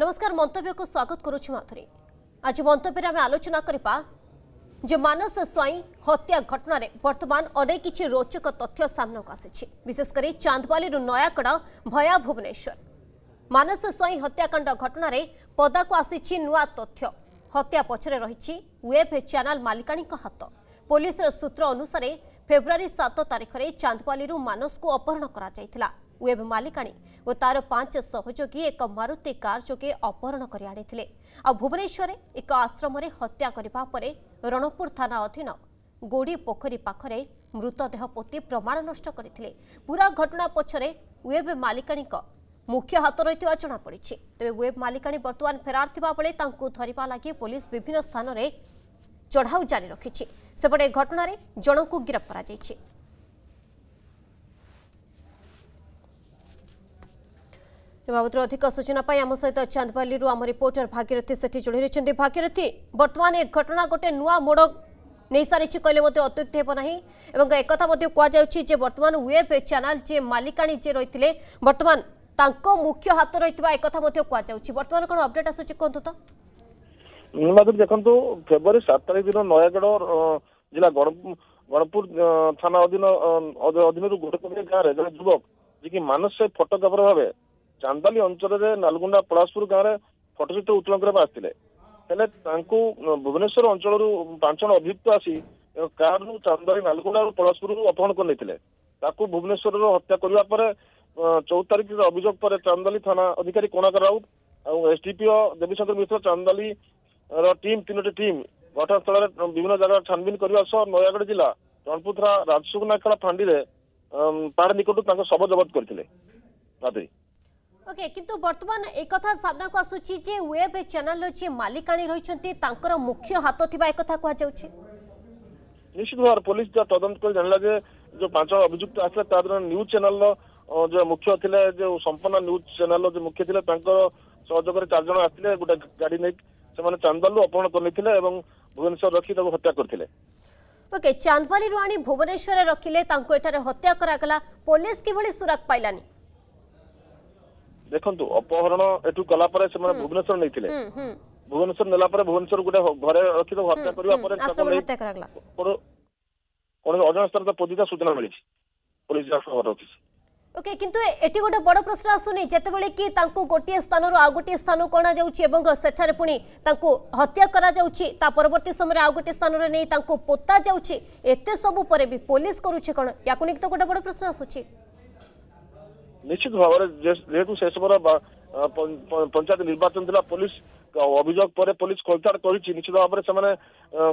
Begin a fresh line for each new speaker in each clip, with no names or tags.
ନମସ୍କାର ମନ୍ତବ୍ୟକୁ ସ୍ୱାଗତ କରୁଛୁ ମାଧୁରୀ ଆଜି ମନ୍ତବ୍ୟରେ ଆମେ ଆଲୋଚନା କରିବା ଯେ ମାନସ ସ୍ୱାଇଁ ହତ୍ୟା ଘଟଣାରେ ବର୍ତ୍ତମାନ ଅନେକ କିଛି ରୋଚକ ତଥ୍ୟ ସାମ୍ନାକୁ ଆସିଛି ବିଶେଷ କରି ଚାନ୍ଦବାଲିରୁ ନୟାଗଡ଼ ଭୟା ଭୁବନେଶ୍ୱର ମାନସ ସ୍ୱାଇଁ ହତ୍ୟାକାଣ୍ଡ ଘଟଣାରେ ପଦାକୁ ଆସିଛି ନୂଆ ତଥ୍ୟ ହତ୍ୟା ପଛରେ ରହିଛି ୱେବ୍ ଚ୍ୟାନେଲ ମାଲିକାଣୀଙ୍କ ହାତ ପୋଲିସର ସୂତ୍ର ଅନୁସାରେ ଫେବୃଆରୀ ସାତ ତାରିଖରେ ଚାନ୍ଦବାଲିରୁ ମାନସକୁ ଅପହରଣ କରାଯାଇଥିଲା ୱେବ୍ ମାଲିକାଣୀ ଓ ତା'ର ପାଞ୍ଚ ସହଯୋଗୀ ଏକ ମାରୁତି କାର୍ ଯୋଗେ ଅପହରଣ କରି ଆଣିଥିଲେ ଆଉ ଭୁବନେଶ୍ୱରରେ ଏକ ଆଶ୍ରମରେ ହତ୍ୟା କରିବା ପରେ ରଣପୁର ଥାନା ଅଧୀନ ଗୋଡ଼ି ପୋଖରୀ ପାଖରେ ମୃତଦେହ ପୋତି ପ୍ରମାଣ ନଷ୍ଟ କରିଥିଲେ ପୁରା ଘଟଣା ପଛରେ ୱେବ ମାଲିକାଣୀଙ୍କ ମୁଖ୍ୟ ହାତ ରହିଥିବା ଜଣାପଡ଼ିଛି ତେବେ ୱେବ୍ ମାଲିକାଣୀ ବର୍ତ୍ତମାନ ଫେରାର ଥିବା ବେଳେ ତାଙ୍କୁ ଧରିବା ଲାଗି ପୋଲିସ ବିଭିନ୍ନ ସ୍ଥାନରେ ଚଢ଼ାଉ ଜାରି ରଖିଛି ସେପଟେ ଘଟଣାରେ ଜଣଙ୍କୁ ଗିରଫ କରାଯାଇଛି ଏ ବାବଦରେ ଅଧିକ ସୂଚନା ପାଇଁ ଆମ ସହିତ ଚାନ୍ଦବାଲିରୁ ଆମ ରିପୋର୍ଟର ଭାଗିରଥୀ ସେଠି ଯୋଡ଼ି ରହିଛନ୍ତି ଭାଗିରଥୀ ବର୍ତ୍ତମାନ ଏ ଘଟଣା ଗୋଟେ ନୂଆ ମୋଡ଼ ନେଇସାରିଛି କହିଲେ ମଧ୍ୟ ଅତ୍ୟୁକ୍ତି ହେବ ନାହିଁ ଏବଂ ଏକଥା ମଧ୍ୟ କୁହାଯାଉଛି ଯେ ବର୍ତ୍ତମାନ ୱେବ୍ ଚ୍ୟାନେଲ୍ ଯିଏ ମାଲିକାଣୀ ଯିଏ ରହିଥିଲେ ବର୍ତ୍ତମାନ ତାଙ୍କ ମୁଖ୍ୟ ହାତ ରହିଥିବା ଏକଥା ମଧ୍ୟ କୁହାଯାଉଛି ବର୍ତ୍ତମାନ କ'ଣ ଅପଡେଟ୍ ଆସୁଛି କୁହନ୍ତୁ ତ
ମାଧୁରୀ ଦେଖନ୍ତୁ ଫେବୃଆରୀ ସାତ ତାରିଖ ଦିନ ନୟାଗଡ଼ ଜିଲ୍ଲା ଗଣପୁର ଥାନା ଅଧୀନ ଅଧୀନରୁ ଗୋଟେ ଗାଁରେ ଜଣେ ଯୁବକ ଯିଏକି ମାନସ ଫଟୋଗ୍ରାଫର ଭାବେ ଚାନ୍ଦାଲି ଅଞ୍ଚଳରେ ନାଲଗୁଣ୍ଡା ପଳାଶପୁର ଗାଁରେ ଫଟୋଚିତ୍ର ଉତ୍ତୋଳନ କରିବାକୁ ଆସିଥିଲେ ହେଲେ ତାଙ୍କୁ ଭୁବନେଶ୍ୱର ଅଞ୍ଚଳରୁ ପାଞ୍ଚ ଜଣ ଅଭିଯୁକ୍ତ ଆସି କାର୍ରୁ ଚାନ୍ଦାଲି ନାଲଗୁଣ୍ଡାରୁ ପଳାଶପୁରରୁ ଅପହରଣ କରିନେଇଥିଲେ ତାକୁ ଭୁବନେଶ୍ୱରରୁ ହତ୍ୟା କରିବା ପରେ ଚଉଦ ତାରିଖର ଅଭିଯୋଗ ପରେ ଚାନ୍ଦାଲି ଥାନା ଅଧିକାରୀ କୋଣାକର ରାଉତ ଆଉ ଏସ୍ଡିପିଓ ଦେବୀଶଙ୍କର ମିଶ୍ର ଚାନ୍ଦାଲି ର ଟିମ୍ ତିନୋଟି ଟିମ୍ ଘଟଣାସ୍ଥଳରେ ବିଭିନ୍ନ ଜାଗାରେ ଛାନବିନ କରିବା ସହ ନୟାଗଡ଼ ଜିଲ୍ଲା ରଣପୁର ରାଜସୁଗୁନାଖେଳା ଫାଣ୍ଡିରେ ପାହାଡ଼ ନିକଟରୁ ତାଙ୍କ ଶବ ଜବତ କରିଥିଲେ ରାତି
ওকে কিন্তু বর্তমান একথা সামনাকু আসুচি যে ওয়েব চ্যানেল যে মালিকাণী রয়েছেন তাঁর মুখ্য হাত থাকা একথা কুযাচ্ছে
নিশ্চিত ভাবে পুলিশ যা তদন্ত করে জাঁলা যে যে পাঁচ অভিযুক্ত আসলে তা দ্বারা নিউজ চ্যানেল যে মুখ্য লে যে সম্পন্ন নিউজ চ্যানেল যে মুখ্য লে তাঁর সহযোগের চারজন আসলে গোটা গাড়ি নেই সেমানে চান্দবালু অপহরণ করে এবং ভুবনেশ্বর রক্ষি তাকে হত্যা করে
ওকে চান্দবালি আনি ভুবনেশ্বরে রখিলে তাঁকু এঠারে হত্যা করা গলা পুলিশ কিভাবে সুরাক পাইলানি
ଦେଖନ୍ତୁ ଅପହରଣ ଏଠୁ କଲା ପରେ ସେମାନେ ଭୁବନେଶ୍ୱର ନେଇଥିଲେ ଭୁବନେଶ୍ୱର ନେଲା ପରେ ଭୁବନେଶ୍ୱର ଗୋଟେ ଘରେ ରଖିଲେ ହତ୍ୟା କରିବା ପରେ କୌଣସି ଅଜଣା ସ୍ଥାନରେ ପୋଦିତା ସୂଚନା ମିଳିଛି ପୋଲିସ ଖବର ରଖିଛି
ଓକେ କିନ୍ତୁ ଏଠି ଗୋଟେ ବଡ଼ ପ୍ରଶ୍ନ ଆସୁନି ଯେତେବେଳେ କି ତାଙ୍କୁ ଗୋଟିଏ ସ୍ଥାନରୁ ଆଉ ଗୋଟିଏ ସ୍ଥାନକୁ ଅଣାଯାଉଛି ଏବଂ ସେଠାରେ ପୁଣି ତାଙ୍କୁ ହତ୍ୟା କରାଯାଉଛି ତା ପରବର୍ତ୍ତୀ ସମୟରେ ଆଉ ଗୋଟିଏ ସ୍ଥାନରେ ନେଇ ତାଙ୍କୁ ପୋତା ଯାଉଛି ଏତେ ସବୁ ପରେ ବି ପୋଲିସ କରୁଛି କ'ଣ ୟାକୁ ନେଇକି ତ ଗୋଟେ ବଡ଼ ପ୍ରଶ୍ନ ଆସୁଛି
ନିଶ୍ଚିତ ଭାବରେ ଯେହେତୁ ସେ ସମୟରେ ପଞ୍ଚାୟତ ନିର୍ବାଚନ ଥିଲା ପୋଲିସ ଅଭିଯୋଗ ପରେ ପୋଲିସ ଖୋଳତାଡ଼ କରିଛି ନିଶ୍ଚିତ ଭାବରେ ସେମାନେ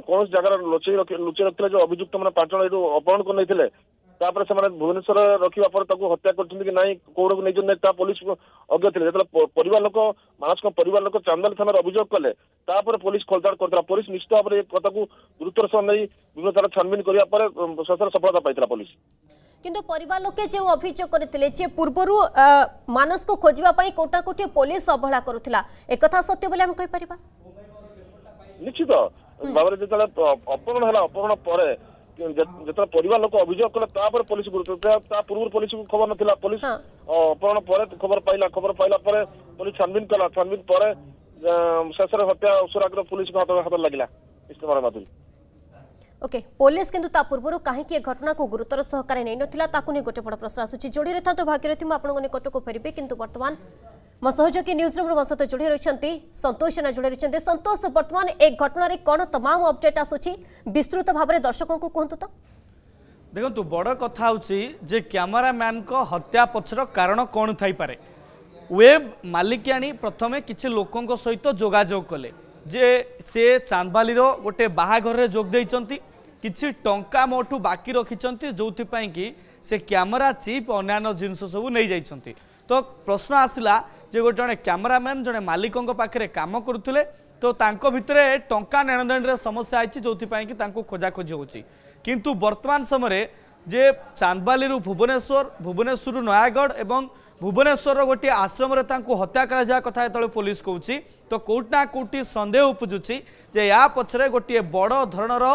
କୌଣସି ଜାଗାରେ ଲୁଚେଇ ଲୁଚେଇ ରଖିଥିଲେ ଯେ ଅଭିଯୁକ୍ତ ମାନେ ପାଞ୍ଚ ଜଣ ଏଠୁ ଅପହରଣକୁ ନେଇଥିଲେ ତାପରେ ସେମାନେ ଭୁବନେଶ୍ୱର ରଖିବା ପରେ ତାକୁ ହତ୍ୟା କରିଛନ୍ତି କି ନାହିଁ କୋଉଠୁ ନେଇଛନ୍ତି ତା ପୋଲିସ ଅଜ୍ଞ ଥିଲେ ଯେତେବେଳେ ପରିବାର ଲୋକ ମାନସଙ୍କ ପରିବାର ଲୋକ ଚାନ୍ଦଲ ଥାନାରେ ଅଭିଯୋଗ କଲେ ତାପରେ ପୋଲିସ ଖୋଲତାଡ କରିଥିଲା ପୋଲିସ ନିଶ୍ଚିତ ଭାବରେ ଏ କଥାକୁ ଗୁରୁତ୍ୱର ସହ ନେଇ ବିଭିନ୍ନ ତାର ଛାନଭିନ କରିବା ପରେ ସଫଳତା ପାଇଥିଲା ପୋଲିସ
কিন্তু পরিবার লোকে যে অভিযোগ করে যে পূর্বর মানুষকে খোঁজা কোটা কোটি পুলিশ অবহেলা করুলা একথা সত্য বলে আমি কইপার
নিশ্চিত ভাবে যেত অপহরণ হল অপহরণ পরে যেতବେଳେ ପରିବାର ଲୋକ ଅଭିଯୋଗ କଲେ ତାପରେ ପୋଲିସ ଗୁରୁତ୍ୱ ତା ପୂର୍ବରୁ ପୋଲିସକୁ ଖବର ନଥିଲା ପୋଲିସ ଅପହରଣ ପରେ ଖବର ପାଇଲା ଖବର ପାଇଲା ପରେ ପୋଲିସ ଛାନଭିନ କଲା ଛାନଭିନ ପରେ ଶେଷରେ ହତ୍ୟା ସୁରାଗ୍ର ପୋଲିସକୁ ହାତ ହାତ ଲାଗିଲା ଇସ୍ତମାର ମାଧୁରୀ
ওকে পুলিশ কিন্তু তা পূর্বর কাহিকি এ ঘটনাকে গুরুতর সহকারে নেই নথিলা তাকু নিয়ে গোটে বড় প্রশ্ন আসুচি যোড়ি রইথান্তু ভাগ্যরথী মু আপনাকে নিয়ে কটক ফেরিবি কিন্তু বর্তমান মো সহযোগী নিউজ রুমর মো সহ যোড়ি রয়েছেন সন্তোষ সেনা যোড়ি রয়েছেন সন্তোষ বর্তমান এ ঘটনার কোণ তমাম অপডেট আসুচি বিস্তৃত ভাবে দর্শকঙ্ কুহতু তো
দেখুন বড় কথা হচ্ছে যে ক্যামেরাম্যান হত্যা পছর কারণ কোণ থাইপরে ওয়েব মালিকাণী প্রথমে কিছু লোক সহ যোগাযোগ কলে ଯେ ସେ ଚାନ୍ଦବାଲିର ଗୋଟେ ବାହାଘରରେ ଯୋଗ ଦେଇଛନ୍ତି କିଛି ଟଙ୍କା ମୋଠୁ ବାକି ରଖିଛନ୍ତି ଯେଉଁଥିପାଇଁ କି ସେ କ୍ୟାମେରା ଚିପ୍ ଅନ୍ୟାନ୍ୟ ଜିନିଷ ସବୁ ନେଇଯାଇଛନ୍ତି ତ ପ୍ରଶ୍ନ ଆସିଲା ଯେ ଗୋଟେ ଜଣେ କ୍ୟାମେରାମ୍ୟାନ୍ ଜଣେ ମାଲିକଙ୍କ ପାଖରେ କାମ କରୁଥିଲେ ତ ତାଙ୍କ ଭିତରେ ଟଙ୍କା ନେଣଦେଣରେ ସମସ୍ୟା ହେଇଛି ଯେଉଁଥିପାଇଁ କି ତାଙ୍କୁ ଖୋଜାଖୋଜି ହେଉଛି କିନ୍ତୁ ବର୍ତ୍ତମାନ ସମୟରେ ଯେ ଚାନ୍ଦବାଲିରୁ ଭୁବନେଶ୍ୱର ଭୁବନେଶ୍ୱରରୁ ନୟାଗଡ଼ ଏବଂ ଭୁବନେଶ୍ୱରର ଗୋଟିଏ ଆଶ୍ରମରେ ତାଙ୍କୁ ହତ୍ୟା କରାଯିବା କଥା ଯେତେବେଳେ ପୋଲିସ କହୁଛି ତ କେଉଁଠି ନା କେଉଁଠି ସନ୍ଦେହ ଉପୁଜୁଛି ଯେ ୟା ପଛରେ ଗୋଟିଏ ବଡ଼ ଧରଣର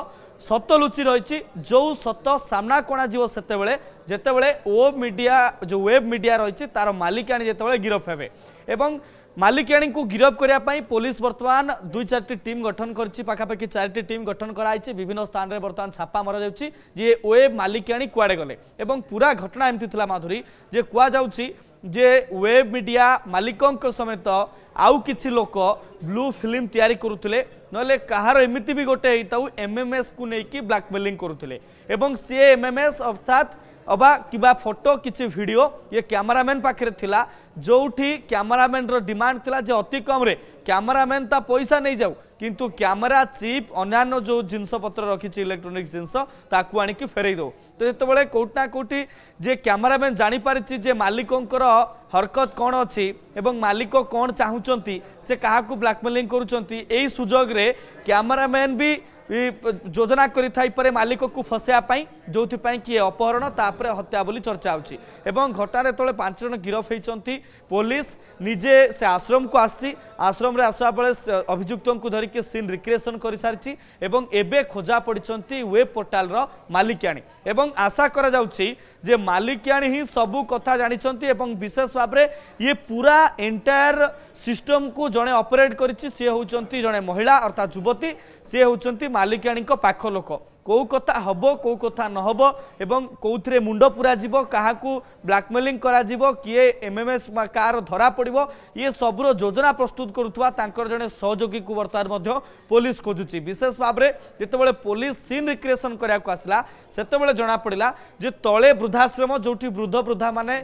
ସତ ଲୁଚି ରହିଛି ଯେଉଁ ସତ ସାମ୍ନା କଣାଯିବ ସେତେବେଳେ ଯେତେବେଳେ ଓ ମିଡ଼ିଆ ଯେଉଁ ୱେବ୍ ମିଡ଼ିଆ ରହିଛି ତାର ମାଲିକାଣୀ ଯେତେବେଳେ ଗିରଫ ହେବେ ଏବଂ ମାଲିକାଣୀଙ୍କୁ ଗିରଫ କରିବା ପାଇଁ ପୋଲିସ ବର୍ତ୍ତମାନ ଦୁଇ ଚାରିଟି ଟିମ୍ ଗଠନ କରିଛି ପାଖାପାଖି ଚାରିଟି ଟିମ୍ ଗଠନ କରାଯାଇଛି ବିଭିନ୍ନ ସ୍ଥାନରେ ବର୍ତ୍ତମାନ ଛାପା ମରାଯାଉଛି ଯିଏ ୱେବ୍ ମାଲିକାଣୀ କୁଆଡ଼େ ଗଲେ ଏବଂ ପୁରା ଘଟଣା ଏମିତି ଥିଲା ମାଧୁରୀ ଯେ କୁହାଯାଉଛି যে ওয়েব মিডিয়া মালিকঙ্ সমেত আউ কিছু লোক ব্লু ফিল্ম তৈরি করুলে নহলে কাহার এমিতি বি গোটে হইতাও এমএমএস কু নেই ব্ল্যাকমেলিং করুলে এবং সি এমএমএস অর্থাৎ অবা কিবা ফটো কিছু ভিডিও ইয়ে ক্যামেরাম্যান পাখে লা যেটি ক্যামেরাম্যানর ডিমান্ড লা যে অতি কমরে ক্যামেরাম্যান তা পয়সা নিয়ে যাও কিন্তু ক্যামেরা চিপ অন্যান্য যে জিনিসপত্র রাখিছে ইলেকট্রোনিক্স জিনিস তাকে আনিকি ফেরাই দেব তো যেতবে কোটি না কোটি যে ক্যামেরাম্যান জাঁপারিছি যে মালিকঙ্কর হরকত কণ অবং মালিক কণ চাহুচার সে কাহকু ব্লাকমেলিং করছেন এই সুযোগে ক্যামেরাম্যান বি যোজনা করে মালিকু ফসাইয়া যেপাই কি অপহরণ তাপরে হত্যা বলে চর্চা হচ্ছে এবং ঘটনার যেত পাঁচ গিরফ হয়েছেন পুলিশ নিজে সে আশ্রমক আসছে আশ্রমে আসবা বেড়ে অভিযুক্ত ধরিকি সিন রিক্রিয়েসন করে সারিছি এবং এবে খোঁজা পড়ছেন ওয়েব পোর্টালর মালিকাণী এবং আশা করা যাচ্ছে যে মালিকাণী হি সবু কথা জাঁচান এবং বিশেষ ভাবে ইয়ে পুরা এন্টায়ার সিষ্টম কু জনে অপরেট করেছি সি হচ্ছেন জনে মহিলা অর্থাৎ যুবতী সি হচ্ছেন মালিকাণী পাখ লোক କେଉଁ କଥା ହେବ କେଉଁ କଥା ନ ହେବ ଏବଂ କେଉଁଥିରେ ମୁଣ୍ଡ ପୁରାଯିବ କାହାକୁ ବ୍ଲାକମେଲିଂ କରାଯିବ କିଏ ଏମ୍ ଏମ୍ ଏସ୍ କାହାର ଧରା ପଡ଼ିବ ଇଏ ସବୁର ଯୋଜନା ପ୍ରସ୍ତୁତ କରୁଥିବା ତାଙ୍କର ଜଣେ ସହଯୋଗୀକୁ ବର୍ତ୍ତମାନ ମଧ୍ୟ ପୋଲିସ ଖୋଜୁଛି ବିଶେଷ ଭାବରେ ଯେତେବେଳେ ପୋଲିସ ସିନ୍ ରିକ୍ରିଏସନ୍ କରିବାକୁ ଆସିଲା ସେତେବେଳେ ଜଣାପଡ଼ିଲା ଯେ ତଳେ ବୃଦ୍ଧାଶ୍ରମ ଯେଉଁଠି ବୃଦ୍ଧ ବୃଦ୍ଧାମାନେ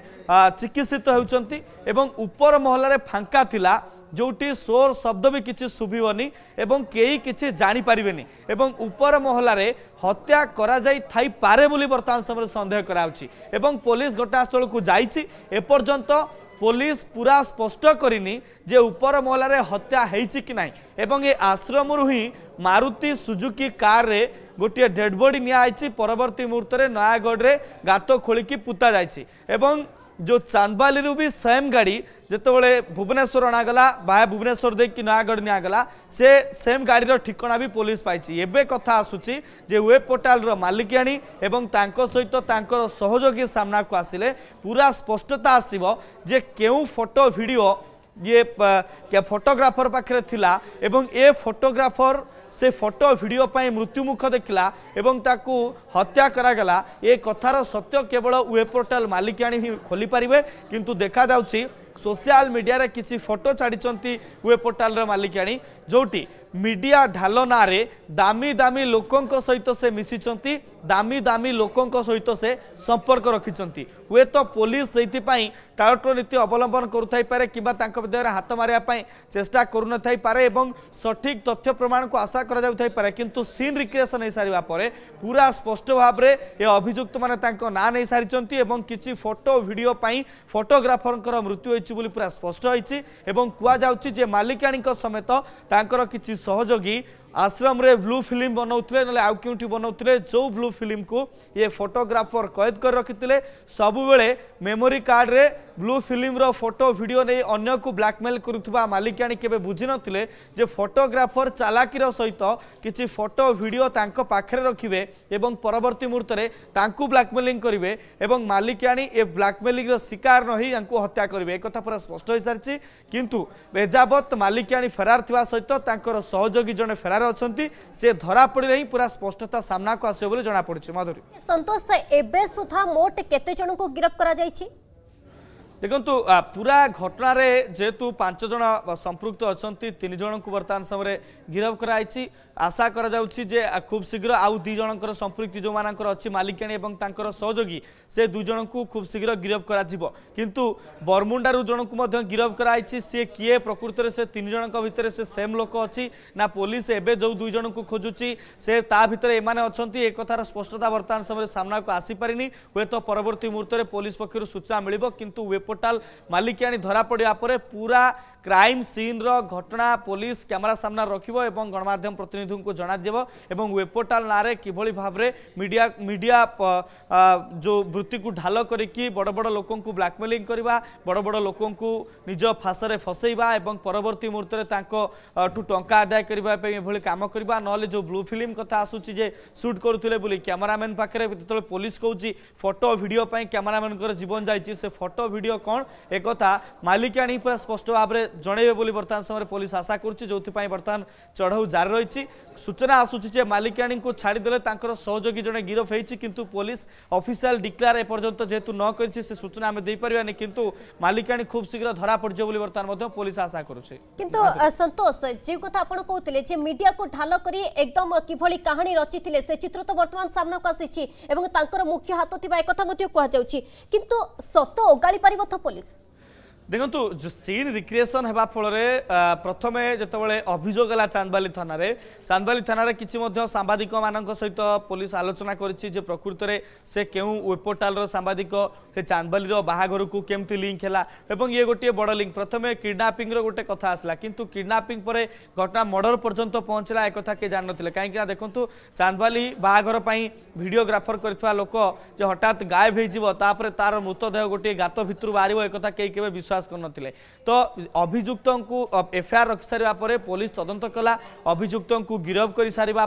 ଚିକିତ୍ସିତ ହେଉଛନ୍ତି ଏବଂ ଉପର ମହଲାରେ ଫାଙ୍କା ଥିଲା ଯେଉଁଠି ସୋର ଶବ୍ଦ ବି କିଛି ଶୁଭିବନି ଏବଂ କେହି କିଛି ଜାଣିପାରିବେନି ଏବଂ ଉପର ମହଲାରେ ହତ୍ୟା କରାଯାଇଥାଇପାରେ ବୋଲି ବର୍ତ୍ତମାନ ସମୟରେ ସନ୍ଦେହ କରାଯାଉଛି ଏବଂ ପୋଲିସ ଘଟଣାସ୍ଥଳକୁ ଯାଇଛି ଏପର୍ଯ୍ୟନ୍ତ ପୋଲିସ ପୁରା ସ୍ପଷ୍ଟ କରିନି ଯେ ଉପର ମହଲାରେ ହତ୍ୟା ହେଇଛି କି ନାହିଁ ଏବଂ ଏ ଆଶ୍ରମରୁ ହିଁ ମାରୁତି ସୁଜୁକି କାର୍ରେ ଗୋଟିଏ ଡେଡ଼୍ ବଡି ନିଆହେଇଛି ପରବର୍ତ୍ତୀ ମୁହୂର୍ତ୍ତରେ ନୟାଗଡ଼ରେ ଗାତ ଖୋଳିକି ପୁତା ଯାଇଛି ଏବଂ जो चांदबाली भी सेम गाड़ी ଯେତେବେଳେ ଭୁବନେଶ୍ୱର ଅଣାଗଲା ବା ଭୁବନେଶ୍ୱର ଦେଇକି ନୟାଗଡ଼ ନିଆଗଲା ସେ ସେମ୍ ଗାଡ଼ିର ଠିକଣା ବି ପୋଲିସ ପାଇଛି ଏବେ କଥା ଆସୁଛି ଯେ ୱେବ୍ ପୋର୍ଟାଲର ମାଲିକାଣୀ ଏବଂ ତାଙ୍କ ସହିତ ତାଙ୍କର ସହଯୋଗୀ ସାମ୍ନାକୁ ଆସିଲେ ପୁରା ସ୍ପଷ୍ଟତା ଆସିବ ଯେ କେଉଁ ଫଟୋ ଭିଡ଼ିଓ ଇଏ ଫଟୋଗ୍ରାଫର ପାଖରେ ଥିଲା ଏବଂ ଏ ଫଟୋଗ୍ରାଫର ସେ ଫଟୋ ଭିଡ଼ିଓ ପାଇଁ ମୃତ୍ୟୁମୁଖ ଦେଖିଲା ଏବଂ ତାକୁ ହତ୍ୟା କରାଗଲା ଏ କଥାର ସତ୍ୟ କେବଳ ୱେବ୍ ପୋର୍ଟାଲ୍ ମାଲିକାଣୀ ହିଁ ଖୋଲିପାରିବେ କିନ୍ତୁ ଦେଖାଯାଉଛି সোশিয়াল মিডিয়ার কিছু ফটো ছাড়ি ওয়েব পোর্টালর মালিকাণী যেটি মিডিয়া ঢাল নাঁরে দামি দামি লোক সহিত সে মিশিছন্তি দামি দামি লোক সহিত সে সম্পর্ক রক্ষিছন্তি হুয়েত পুলিশ সেইপাই টাউটর নীতি অবলম্বন করুথাইপারে কিংবা তাঁর দেহরে হাত মারিয়া চেষ্টা করু নাইপরে এবং সঠিক তথ্য প্রমাণকে আশা করা যাইথাইপারে কিন্তু সিন রিক্রিয়েসন হয়ে সারা পরে পুরা স্পষ্ট ভাবে এ অভিযুক্ত মানে তাঁর না নেই সারিছন্তি এবং কিছু ফটো ভিডিও পাই ফটোগ্রাফর মৃত্যু হয়েছে বলে পুরা স্পষ্ট হয়েছে এবং কুয়া যাচ্ছে যে মালিকাণী সমেত তাঁর কিছু सहयोगी आश्रम रे ब्लू फिल्म बनाउले ना आउ क्यों बनाउले जो ब्लू फिल्म को ये फोटोग्राफर कैद कर रखी सबुबले मेमोरी कार्ड रे ବ୍ଲୁ ଫିଲ୍ମର ଫଟୋ ଭିଡ଼ିଓ ନେଇ ଅନ୍ୟକୁ ବ୍ଲାକମେଲ୍ କରୁଥିବା ମାଲିକାଣୀ କେବେ ବୁଝିନଥିଲେ ଯେ ଫଟୋଗ୍ରାଫର ଚାଲାକିର ସହିତ କିଛି ଫଟୋ ଭିଡ଼ିଓ ତାଙ୍କ ପାଖରେ ରଖିବେ ଏବଂ ପରବର୍ତ୍ତୀ ମୁହୂର୍ତ୍ତରେ ତାଙ୍କୁ ବ୍ଲାକମେଲିଂ କରିବେ ଏବଂ ମାଲିକାଣୀ ଏ ବ୍ଲାକମେଲିଂର ଶିକାର ନ ହୋଇ ତାଙ୍କୁ ହତ୍ୟା କରିବେ ଏକଥା ପୁରା ସ୍ପଷ୍ଟ ହୋଇସାରିଛି କିନ୍ତୁ ଏଯାବତ୍ ମାଲିକାଣୀ ଫେରାର ଥିବା ସହିତ ତାଙ୍କର ସହଯୋଗୀ ଜଣେ ଫେରାର ଅଛନ୍ତି ସେ ଧରା ପଡ଼ିଲେ ହିଁ ପୁରା ସ୍ପଷ୍ଟତା ସାମ୍ନାକୁ ଆସିବ ବୋଲି ଜଣାପଡ଼ିଛି ମାଧୁରୀ
ସନ୍ତୋଷ ଏବେ ସୁଦ୍ଧା ମୋଟ କେତେ ଜଣଙ୍କୁ ଗିରଫ
କରାଯାଇଛି ଦେଖନ୍ତୁ ପୁରା ଘଟଣାରେ ଯେହେତୁ ପାଞ୍ଚ ଜଣ ସମ୍ପୃକ୍ତ ଅଛନ୍ତି ତିନି ଜଣଙ୍କୁ ବର୍ତ୍ତମାନ ସମୟରେ ଗିରଫ କରାଯାଇଛି ଆଶା କରାଯାଉଛି ଯେ ଖୁବ୍ ଶୀଘ୍ର ଆଉ ଦୁଇ ଜଣଙ୍କର ସମ୍ପୃକ୍ତି ଯେଉଁମାନଙ୍କର ଅଛି ମାଲିକାଣୀ ଏବଂ ତାଙ୍କର ସହଯୋଗୀ ସେ ଦୁଇ ଜଣଙ୍କୁ ଖୁବ୍ ଶୀଘ୍ର ଗିରଫ କରାଯିବ କିନ୍ତୁ ବରମୁଣ୍ଡାରୁ ଜଣଙ୍କୁ ମଧ୍ୟ ଗିରଫ କରାଯାଇଛି ସିଏ କିଏ ପ୍ରକୃତରେ ସେ ତିନି ଜଣଙ୍କ ଭିତରେ ସେ ସେମ୍ ଲୋକ ଅଛି ନା ପୋଲିସ ଏବେ ଯେଉଁ ଦୁଇ ଜଣଙ୍କୁ ଖୋଜୁଛି ସେ ତା ଭିତରେ ଏମାନେ ଅଛନ୍ତି ଏ କଥାର ସ୍ପଷ୍ଟତା ବର୍ତ୍ତମାନ ସମୟରେ ସାମ୍ନାକୁ ଆସିପାରିନି ହୁଏତ ପରବର୍ତ୍ତୀ ମୁହୂର୍ତ୍ତରେ ପୋଲିସ ପକ୍ଷରୁ ସୂଚନା ମିଳିବ କିନ୍ତୁ पोर्टाल मालिकाणी धरा पड़ा पूरा ক্রাইম সিন্র ঘটনা পুলিশ ক্যামেরা সামনা রাখব এবং গণমাধ্যম প্রতিনিধি জনাদেব এবং ওয়েব পোর্টাল নাঁরে কিভাবে ভাবে মিডিয়া মিডিয়া যে বৃত্তিকে ঢাল করি বড় বড় লোক ব্ল্যাকমেলিং করা বড় বড় লোক নিজ ফাঁসরে ফসাইবা এবং পরবর্তী মুহূর্তে তাঁকু টঙ্কা আদায় করা এভাবে কাম করা নহলে যে ব্লু ফিল্ম কথা আসুচি যে সুট করুলে বলে ক্যামেরাম্যান পাখে যেত পুলিশ কৌছি ফটো ভিডিও ক্যামেরাম্যান জীবন যাই সে ফটো ভিডিও কণ একথা মালিকাণী পুরা স্পষ্ট ভাবে জনাইবে বলে বর্তমান সময় পুলিশ আশা করছে যেপাই বর্তমান চড়াউ জারি রয়েছে সূচনা আসুচি যে মালিকাণী ছাড়িদেলে তাঁর সহযোগী জন গিরফ হয়েছে কিন্তু পুলিশ অফিসিয়াল ডিক্লার এপর্যন্ত যেহেতু ন করেছে সে সূচনা আমি দিয়ে পারি কিন্তু মালিকাণী খুব শীঘ্র ধরা পড়ছে বলে বর্তমান পুলিশ আশা করছে কিন্তু
সন্তোষ যে কথা আপনার কুলে যে মিডিয়া ঢাল করে একদম কিভাবে কাহিনী রচিলে সে চিত্র তো বর্তমান সামনাকে আসিছে এবং তাঁর মুখ্য হাত থাকা একথা কুযাচ্ছে কিন্তু সত ওগাড়ি পারিব তো পুলিশ
দেখন্তু সিন রিক্রিয়েসন হওয়া ফলরে প্রথমে যেতবে অভিযোগ হল চান্দবালি থানার চান্দবালি থানার কিছু সাংবাদিক মান সহিত পুলিশ আলোচনা করেছে যে প্রকৃতরে সে কেউ ওয়েপোর্টালর সাংবাদিক সে চান্দবালির বাহাঘরকু কেমতি লিঙ্ক হল এবং ইয়ে গোটিয়ে বড় লিঙ্ক প্রথমে কিডনাপিংর গোটে কথা আসলা কিন্তু কিডনাপিং পরে ঘটনা মর্ডর পর্যন্ত পৌঁছলা একথা কে জানি নথিলে কাইকি চান্দবালি বাহাঘর ভিডিওগ্রাফর করিথিবা লোক যে হঠাৎ গায়েব হয়ে যাব তাপরে তার মৃতদেহ গোটিয়ে গাত ভিতর বাহারিব একথা কেই কেবে বিশ্বাস विश्वास करनथिले तो अभियुक्त को एफआईआर रखि सारा पुलिस तदंत कला अभियुक्त को गिरफ्त कर सारा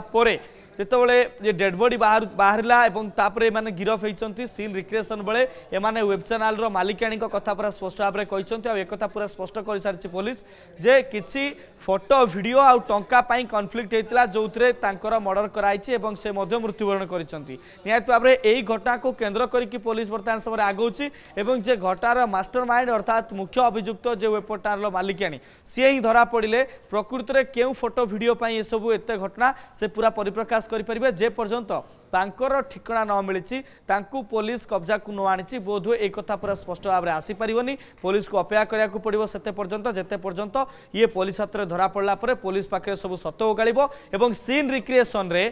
যেতবে যে ডেড বডি বাহারা এবং তাপরে এমানে গিরফ হয়েছেন সিল রিক্রিয়েসন বেড়ে এমানে ওয়েব চ্যানেলর মালিকাণী কথা পুরা স্পষ্ট ভাবে কিন্তু একথা পুরা স্পষ্ট করে সারিছে পুলিশ যে কিছু ফটো ভিডিও আঙ্কা কনফ্লিক্ট হয়েছিল যে তাঁর মর্ডর କରାଯାଇଛି ଏବଂ ସେ ମଧ୍ୟ ମୃତ୍ୟୁବରଣ କରିଛନ୍ତି ନିହାତି ଭାବରେ ଏହି ଘଟଣାକୁ କେନ୍ଦ୍ର କରିକି ପୋଲିସ ବର୍ତ୍ତମାନ ସମୟରେ ଆଗଉଛି ଏବଂ ଯେ ଘଟଣାର ମାଷ୍ଟର ମାଇଣ୍ଡ ଅର୍ଥାତ୍ ମୁଖ୍ୟ ଅଭିଯୁକ୍ତ ଯେ ୱେପଟାରର ମାଲିକାଣୀ ସିଏ ହିଁ ଧରାପଡ଼ିଲେ ପ୍ରକୃତରେ କେଉଁ ଫଟୋ ଭିଡ଼ିଓ ପାଇଁ ଏସବୁ ଏତେ ଘଟଣା ସେ ପୁରା ପରିପ୍ରକାଶ କରିପାରିବେ ଯେପର୍ଯ୍ୟନ୍ତ ତାଙ୍କର ଠିକଣା ନ ମିଳିଛି ତାଙ୍କୁ ପୋଲିସ କବ୍ଜାକୁ ନ ଆଣିଛି ବୋଧହୁଏ ଏ କଥା ପୁରା ସ୍ପଷ୍ଟ ଭାବରେ ଆସିପାରିବନି ପୋଲିସକୁ ଅପେକ୍ଷା କରିବାକୁ ପଡ଼ିବ ସେତେ ପର୍ଯ୍ୟନ୍ତ ଯେତେ ପର୍ଯ୍ୟନ୍ତ ଇଏ ପୋଲିସ ହାତରେ ଧରାପଡ଼ିଲା ପରେ ପୋଲିସ ପାଖରେ ସବୁ ସତ ଓଗାଳିବ ଏବଂ ସିନ୍ ରିକ୍ରିଏସନ୍ରେ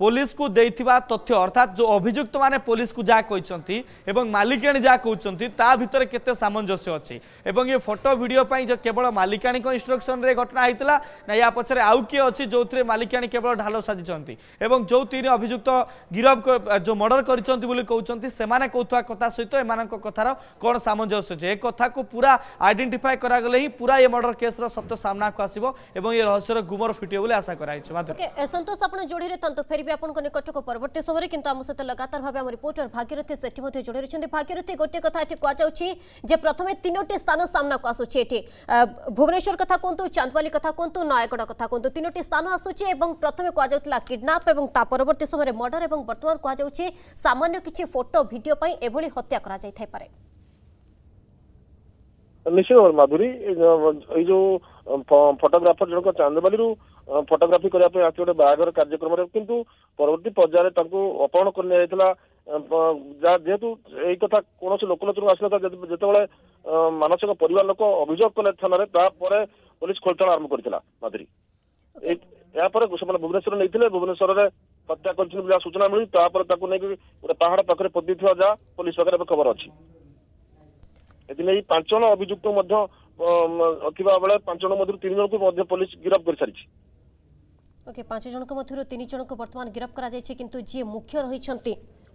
ପୋଲିସକୁ ଦେଇଥିବା ତଥ୍ୟ ଅର୍ଥାତ୍ ଯେଉଁ ଅଭିଯୁକ୍ତମାନେ ପୋଲିସକୁ ଯାହା କହିଛନ୍ତି ଏବଂ ମାଲିକାଣୀ ଯାହା କହୁଛନ୍ତି ତା ଭିତରେ କେତେ ସାମଞ୍ଜସ୍ୟ ଅଛି ଏବଂ ଏ ଫଟୋ ଭିଡ଼ିଓ ପାଇଁ କେବଳ ମାଲିକାଣୀଙ୍କ ଇନ୍ଷ୍ଟ୍ରକ୍ସନ୍ରେ ଘଟଣା ହୋଇଥିଲା ନା ୟା ପଛରେ ଆଉ କିଏ ଅଛି ଯେଉଁଥିରେ ମାଲିକାଣୀ କେବଳ ଢାଲ ସାଜିଛନ୍ତି ଏବଂ ଯେଉଁ ତିନି ଅଭିଯୁକ୍ତ ଗିରଫ ଯେଉଁ ମର୍ଡର କରିଛନ୍ତି ବୋଲି କହୁଛନ୍ତି ସେମାନେ କହୁଥିବା କଥା ସହିତ ଏମାନଙ୍କ କଥାର କ'ଣ ସାମଞ୍ଜସ୍ୟ ଅଛି ଏ କଥାକୁ ପୁରା ଆଇଡେଣ୍ଟିଫାଏ କରାଗଲେ ହିଁ ପୁରା ଏ ମର୍ଡର କେସ୍ର ସତ୍ୟ ସାମ୍ନାକୁ ଆସିବ ଏବଂ ଏ ରହସ୍ୟର ଗୁମର ଫିଟିବ ବୋଲି ଆଶା କରାଯାଇଛି
ସନ୍ତୋଷ ଆପଣ ଯୋଡ଼ିରେ ତନ୍ତୁ ଫେରିବେ আপনার নিকটক পরবর্তী সময় কিন্তু আমার সহ লগাতার ভাবে আমার রিপোর্টর ভাগ্যরথী সেটি মধ্যে যোড়ি রয়েছেন ভাগ্যরথী গোটি কথা এটি কুযাচ্ছে যে প্রথমে তিনোটি স্থান সামনাকু আসুচি এটি ভুবনেশ্বর কথা কুহতু চাঁদবালি কথা কুহতু নয়াগড় কথা কুহতু তিনোটি স্থান আসুচি এবং প্রথমে কুযাওয়া কিডনাপ এবং তা পরবর্তী সময় মর্ডর এবং বর্তমান কুযাচ্ছে সামান্য কিছু ফটো ভিডিও পাই এভাবে হত্যা করা যাইথাইপারে
ନିଶ୍ଚିତ ଭାବରେ ମାଧୁରୀ ଏଇ ଯୋଉ ଫଟୋଗ୍ରାଫର ଜଣକ ଚାନ୍ଦବାଲିରୁ ଫଟୋଗ୍ରାଫି କରିବା ପାଇଁ ଆସିଛି ଗୋଟେ ବାହାଘର କାର୍ଯ୍ୟକ୍ରମରେ କିନ୍ତୁ ପରବର୍ତ୍ତୀ ପର୍ଯ୍ୟାୟରେ ତାଙ୍କୁ ଅପହରଣ କରିନିଆଯାଇଥିଲା ଯାହା ଯେହେତୁ ଏଇ କଥା କୌଣସି ଲୋକଲୋଚନକୁ ଆସିନଥିଲା ଯେତେବେଳେ ମାନସିକ ପରିବାର ଲୋକ ଅଭିଯୋଗ କଲେ ଥାନାରେ ତାପରେ ପୋଲିସ ଖୋଳତାଡ଼ ଆରମ୍ଭ କରିଥିଲା ମାଧୁରୀ ଏହାପରେ ସେମାନେ ଭୁବନେଶ୍ୱର ନେଇଥିଲେ ଭୁବନେଶ୍ୱରରେ ହତ୍ୟା କରିଛନ୍ତି ଯାହା ସୂଚନା ମିଳୁଛି ତାପରେ ତାକୁ ନେଇକି ଗୋଟେ ପାହାଡ ପାଖରେ ପୋତିଥିବା ଯାହା ପୋଲିସ ପାଖରେ ଏବେ ଖବର ଅଛି ଏଥିନେଇ ପାଞ୍ଚ ଜଣ ଅଭିଯୁକ୍ତ ମଧ୍ୟ ଥିବା ବେଳେ ପାଞ୍ଚ ଜଣ ମଧ୍ୟରୁ ତିନି ଜଣଙ୍କୁ ମଧ୍ୟ ପୋଲିସ ଗିରଫ କରିସାରିଛି
ଓକେ ପାଞ୍ଚ ଜଣଙ୍କ ମଧ୍ୟରୁ ତିନି ଜଣଙ୍କୁ ବର୍ତ୍ତମାନ ଗିରଫ କରାଯାଇଛି କିନ୍ତୁ ଯିଏ ମୁଖ୍ୟ ରହିଛନ୍ତି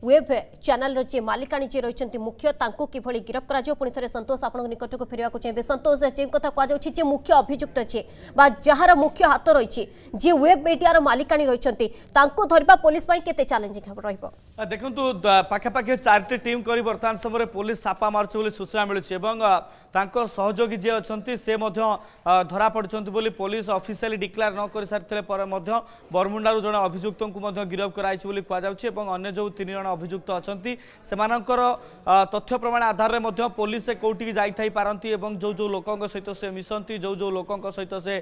ୱେବ୍ ଚ୍ୟାନେଲର ଯିଏ ମାଲିକାଣୀ ଯିଏ ରହିଛନ୍ତି ମୁଖ୍ୟ ତାଙ୍କୁ କିଭଳି ଗିରଫ କରାଯିବ ପୁଣି ଥରେ ସନ୍ତୋଷ ଆପଣଙ୍କ ନିକଟକୁ ଫେରିବାକୁ ଚାହିଁବେ ସନ୍ତୋଷ ଯେଉଁ କଥା କୁହାଯାଉଛି ଯେ ମୁଖ୍ୟ ଅଭିଯୁକ୍ତ ଅଛି ବା ଯାହାର ମୁଖ୍ୟ ହାତ ରହିଛି ଯିଏ ୱେବ୍ ମିଡ଼ିଆର ମାଲିକାଣୀ ରହିଛନ୍ତି ତାଙ୍କୁ ଧରିବା ପୋଲିସ ପାଇଁ କେତେ ଚ୍ୟାଲେଞ୍ଜିଂ ରହିବ
ଦେଖନ୍ତୁ ପାଖାପାଖି ଚାରିଟି ଟିମ୍ କରି ବର୍ତ୍ତମାନ ସମୟରେ ପୋଲିସ ସାପା ମାରୁଛି ବୋଲି ସୂଚନା ମିଳୁଛି ଏବଂ ତାଙ୍କ ସହଯୋଗୀ ଯିଏ ଅଛନ୍ତି ସେ ମଧ୍ୟ ଧରାପଡ଼ିଛନ୍ତି ବୋଲି ପୋଲିସ ଅଫିସିଆଲି ଡିକ୍ଲାର ନ କରିସାରିଥିଲେ ପରେ ମଧ୍ୟ ବରମୁଣ୍ଡାରୁ ଜଣେ ଅଭିଯୁକ୍ତଙ୍କୁ ମଧ୍ୟ ଗିରଫ କରାଯାଇଛି ବୋଲି କୁହାଯାଉଛି ଏବଂ ଅନ୍ୟ ଯେଉଁ ତିନି ଜଣ ଅଭିଯୁକ୍ତ ଅଛନ୍ତି ସେମାନଙ୍କର ତଥ୍ୟ ପ୍ରମାଣ ଆଧାରରେ ମଧ୍ୟ ପୋଲିସ କେଉଁଠିକି ଯାଇଥାଇପାରନ୍ତି ଏବଂ ଯେଉଁ ଯେଉଁ ଲୋକଙ୍କ ସହିତ ସେ ମିଶନ୍ତି ଯେଉଁ ଯେଉଁ ଲୋକଙ୍କ ସହିତ ସେ